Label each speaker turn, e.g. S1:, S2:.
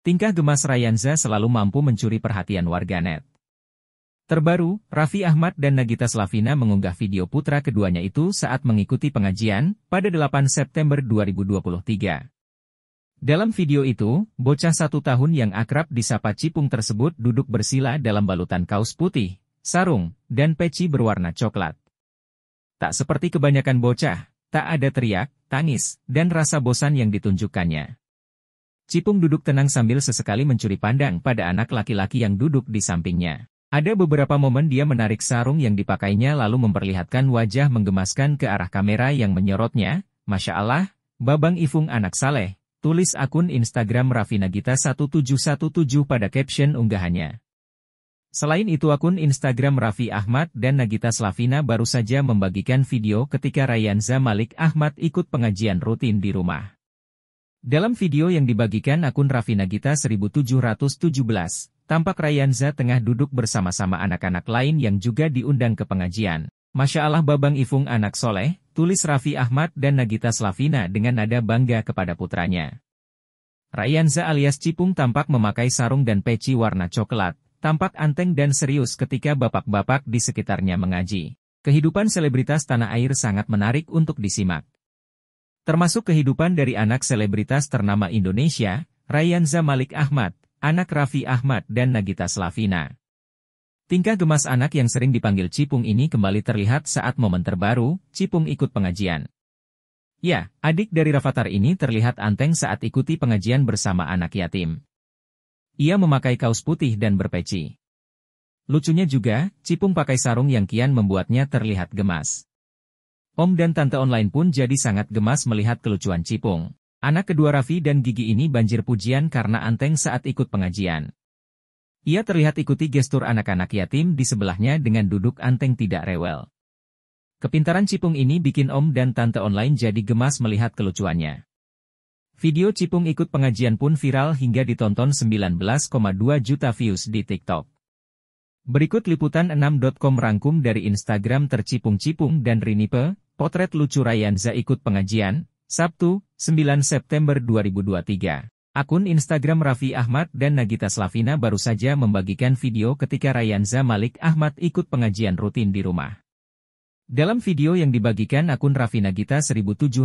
S1: Tingkah gemas Ryanza selalu mampu mencuri perhatian warganet. Terbaru, Raffi Ahmad dan Nagita Slavina mengunggah video putra keduanya itu saat mengikuti pengajian pada 8 September 2023. Dalam video itu, bocah satu tahun yang akrab disapa Cipung tersebut duduk bersila dalam balutan kaos putih, sarung, dan peci berwarna coklat. Tak seperti kebanyakan bocah, tak ada teriak, tangis, dan rasa bosan yang ditunjukkannya. Cipung duduk tenang sambil sesekali mencuri pandang pada anak laki-laki yang duduk di sampingnya. Ada beberapa momen dia menarik sarung yang dipakainya lalu memperlihatkan wajah menggemaskan ke arah kamera yang menyorotnya. Masya Allah, Babang Ifung anak saleh, tulis akun Instagram Raffi Nagita 1717 pada caption unggahannya. Selain itu akun Instagram Raffi Ahmad dan Nagita Slavina baru saja membagikan video ketika Ryan Malik Ahmad ikut pengajian rutin di rumah. Dalam video yang dibagikan akun Raffi Nagita 1717, tampak Rayanza tengah duduk bersama-sama anak-anak lain yang juga diundang ke pengajian. Masya Allah Babang Ifung anak soleh, tulis Raffi Ahmad dan Nagita Slavina dengan nada bangga kepada putranya. Rayanza alias Cipung tampak memakai sarung dan peci warna coklat, tampak anteng dan serius ketika bapak-bapak di sekitarnya mengaji. Kehidupan selebritas tanah air sangat menarik untuk disimak. Termasuk kehidupan dari anak selebritas ternama Indonesia, Rayanza Malik Ahmad, anak Raffi Ahmad dan Nagita Slavina. Tingkah gemas anak yang sering dipanggil Cipung ini kembali terlihat saat momen terbaru, Cipung ikut pengajian. Ya, adik dari Rafathar ini terlihat anteng saat ikuti pengajian bersama anak yatim. Ia memakai kaos putih dan berpeci. Lucunya juga, Cipung pakai sarung yang kian membuatnya terlihat gemas. Om dan tante online pun jadi sangat gemas melihat kelucuan Cipung. Anak kedua Raffi dan Gigi ini banjir pujian karena anteng saat ikut pengajian. Ia terlihat ikuti gestur anak-anak yatim di sebelahnya dengan duduk anteng tidak rewel. Kepintaran Cipung ini bikin om dan tante online jadi gemas melihat kelucuannya. Video Cipung ikut pengajian pun viral hingga ditonton 19,2 juta views di TikTok. Berikut liputan 6.com rangkum dari Instagram tercipung-cipung dan Rinipe, potret lucu Rayanza ikut pengajian, Sabtu, 9 September 2023. Akun Instagram Raffi Ahmad dan Nagita Slavina baru saja membagikan video ketika Rayanza Malik Ahmad ikut pengajian rutin di rumah. Dalam video yang dibagikan akun Raffi Nagita 1717,